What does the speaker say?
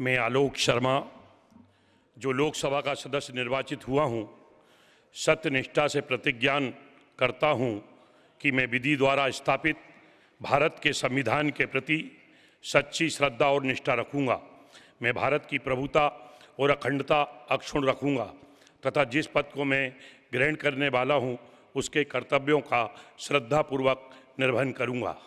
मैं आलोक शर्मा जो लोकसभा का सदस्य निर्वाचित हुआ हूं, सत्य निष्ठा से प्रतिज्ञान करता हूं कि मैं विधि द्वारा स्थापित भारत के संविधान के प्रति सच्ची श्रद्धा और निष्ठा रखूंगा मैं भारत की प्रभुता और अखंडता अक्षुण रखूंगा तथा जिस पद को मैं ग्रहण करने वाला हूं, उसके कर्तव्यों का श्रद्धापूर्वक निर्वहन करूँगा